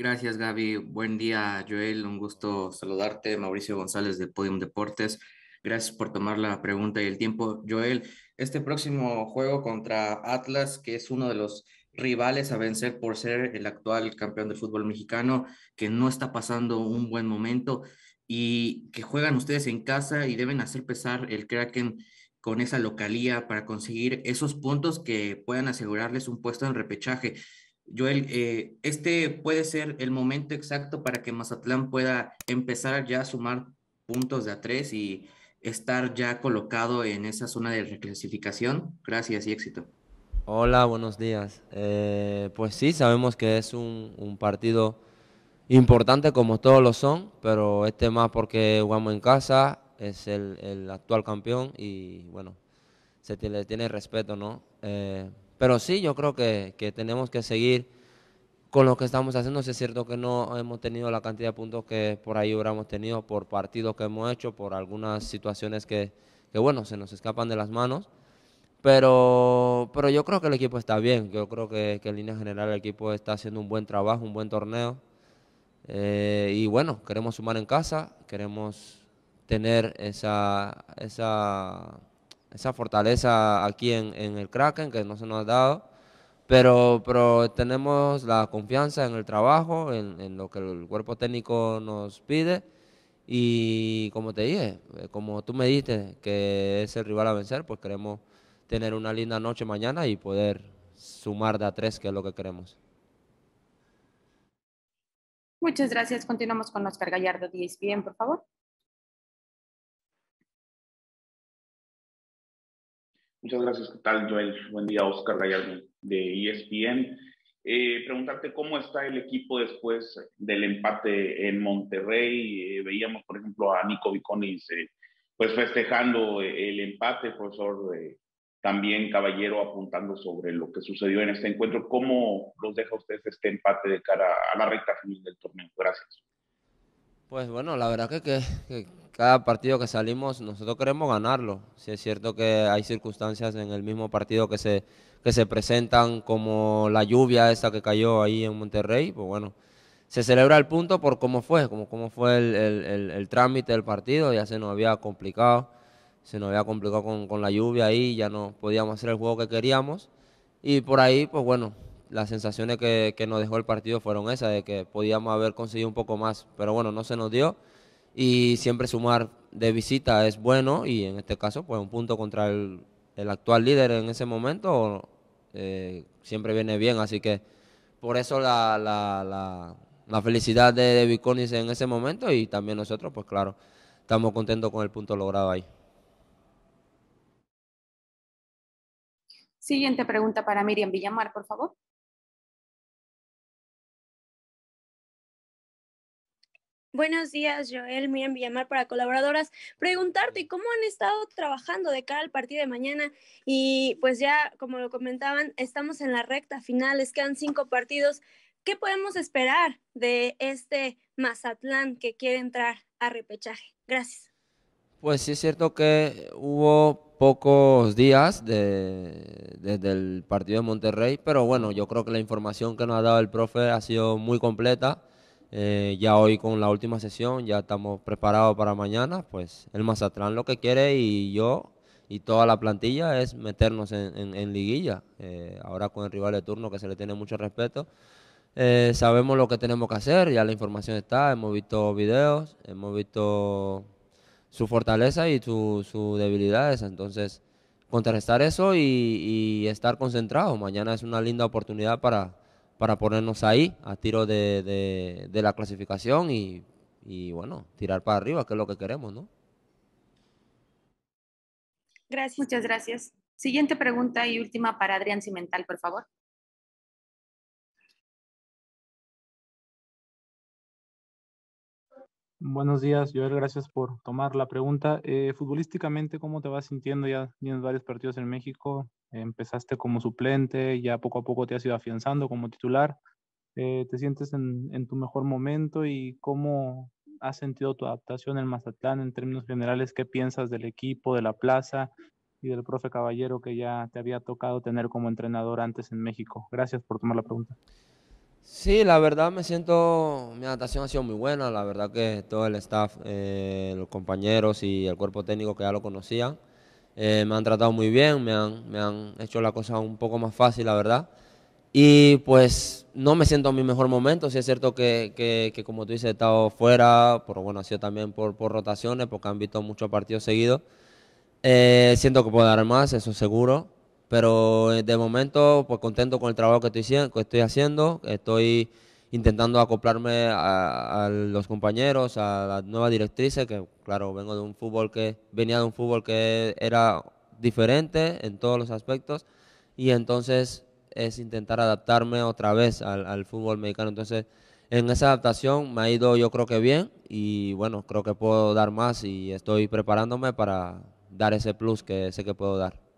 Gracias, Gaby. Buen día, Joel. Un gusto saludarte. Mauricio González de Podium Deportes. Gracias por tomar la pregunta y el tiempo. Joel, este próximo juego contra Atlas, que es uno de los rivales a vencer por ser el actual campeón del fútbol mexicano, que no está pasando un buen momento y que juegan ustedes en casa y deben hacer pesar el Kraken con esa localía para conseguir esos puntos que puedan asegurarles un puesto en repechaje. Joel, eh, este puede ser el momento exacto para que Mazatlán pueda empezar ya a sumar puntos de a tres y estar ya colocado en esa zona de reclasificación. Gracias y éxito. Hola, buenos días. Eh, pues sí, sabemos que es un, partido importante como todos lo son, pero este más porque jugamos en casa, es el, actual campeón y bueno, se le tiene, respeto, ¿no? Eh, pero sí, yo creo que, tenemos que seguir con lo que estamos haciendo. es cierto que no hemos tenido la cantidad de puntos que por ahí hubiéramos tenido, por partidos que hemos hecho, por algunas situaciones que, bueno, se nos escapan de las manos. Pero, pero yo creo que el equipo está bien. Yo creo que, en línea general el equipo está haciendo un buen trabajo, un buen torneo. Eh, y bueno, queremos sumar en casa, queremos tener esa, esa esa fortaleza aquí en, el Kraken que no se nos ha dado, pero, pero tenemos la confianza en el trabajo, en, lo que el cuerpo técnico nos pide y como te dije, eh, como tú me dijiste que es el rival a vencer, pues queremos tener una linda noche mañana y poder sumar de a tres, que es lo que queremos. Muchas gracias. Continuamos con Oscar Gallardo, 10 bien, por favor. Muchas gracias. ¿Qué tal, Joel? Buen día, Oscar Gallardo de ESPN. Eh, preguntarte cómo está el equipo después del empate en Monterrey. Eh, veíamos, por ejemplo, a Nico Viconis eh, pues festejando el empate, profesor, también Caballero apuntando sobre lo que sucedió en este encuentro. ¿Cómo los deja ustedes este empate de cara a la recta final del torneo? Gracias. Pues bueno, la verdad que cada partido que salimos nosotros queremos ganarlo. Si es cierto que hay circunstancias en el mismo partido que se, que se presentan, como la lluvia esa que cayó ahí en Monterrey, pues bueno, se celebra el punto por cómo fue, como cómo fue el, trámite del partido, ya se nos había complicado, se nos había complicado con, la lluvia ahí, ya no podíamos hacer el juego que queríamos. Y por ahí, pues bueno, las sensaciones que, que nos dejó el partido fueron esas, de que podíamos haber conseguido un poco más, pero bueno, no se nos dio y siempre sumar de visita es bueno y en este caso pues un punto contra el, actual líder en ese momento eh, siempre viene bien, así que por eso la, la, la, felicidad de, de en ese momento y también nosotros pues claro estamos contentos con el punto logrado ahí. Siguiente pregunta para Miriam Villamar, por favor. Buenos días, Joel, bien Villamar para colaboradoras. Preguntarte cómo han estado trabajando de cara al partido de mañana y pues ya, como lo comentaban, estamos en la recta final, les quedan cinco partidos. ¿Qué podemos esperar de este Mazatlán que quiere entrar a repechaje? Gracias. Pues sí es cierto que hubo pocos días desde el partido de Monterrey, pero bueno, yo creo que la información que nos ha dado el profe ha sido muy completa eh, ya hoy con la última sesión ya estamos preparados para mañana, pues el Mazatlán lo que quiere y yo y toda la plantilla es meternos en, liguilla. Eh, ahora con el rival de turno que se le tiene mucho respeto, eh, sabemos lo que tenemos que hacer, ya la información está, hemos visto videos, hemos visto su fortaleza y sus su debilidades, entonces contrarrestar eso y, y estar concentrado, Mañana es una linda oportunidad para para ponernos ahí a tiro de, la clasificación y, y, bueno, tirar para arriba, que es lo que queremos, ¿no? Gracias. Muchas gracias. Siguiente pregunta y última para Adrián Cimental, por favor. Buenos días, Joel, gracias por tomar la pregunta. Eh, futbolísticamente, ¿cómo te vas sintiendo? Ya tienes varios partidos en México, Empezaste como suplente, ya poco a poco te has ido afianzando como titular. Eh, ¿Te sientes en, tu mejor momento y cómo has sentido tu adaptación en Mazatlán en términos generales? ¿Qué piensas del equipo, de la plaza y del profe Caballero que ya te había tocado tener como entrenador antes en México? Gracias por tomar la pregunta. Sí, la verdad me siento, mi adaptación ha sido muy buena, la verdad que todo el staff, eh, los compañeros y el cuerpo técnico que ya lo conocían, eh, me han tratado muy bien, me han, me han hecho la cosa un poco más fácil, la verdad. Y pues no me siento en mi mejor momento, sí es cierto que, que, como tú dices he estado fuera, pero bueno, ha sido también por, por rotaciones, porque han visto muchos partidos seguidos. Eh, siento que puedo dar más, eso seguro, pero eh, de momento pues contento con el trabajo que estoy, que estoy haciendo, estoy intentando acoplarme a, los compañeros, a la nueva directriz, que claro, vengo de un fútbol que, venía de un fútbol que era diferente en todos los aspectos, y entonces es intentar adaptarme otra vez al fútbol mexicano. Entonces, en esa adaptación me ha ido yo creo que bien y bueno, creo que puedo dar más y estoy preparándome para dar ese plus que sé que puedo dar.